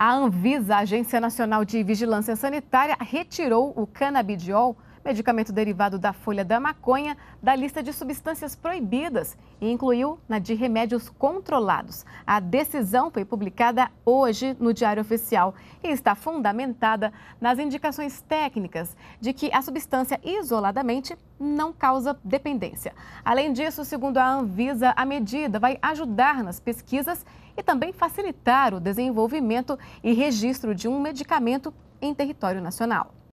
A Anvisa, a Agência Nacional de Vigilância Sanitária, retirou o canabidiol medicamento derivado da folha da maconha, da lista de substâncias proibidas e incluiu na de remédios controlados. A decisão foi publicada hoje no Diário Oficial e está fundamentada nas indicações técnicas de que a substância isoladamente não causa dependência. Além disso, segundo a Anvisa, a medida vai ajudar nas pesquisas e também facilitar o desenvolvimento e registro de um medicamento em território nacional.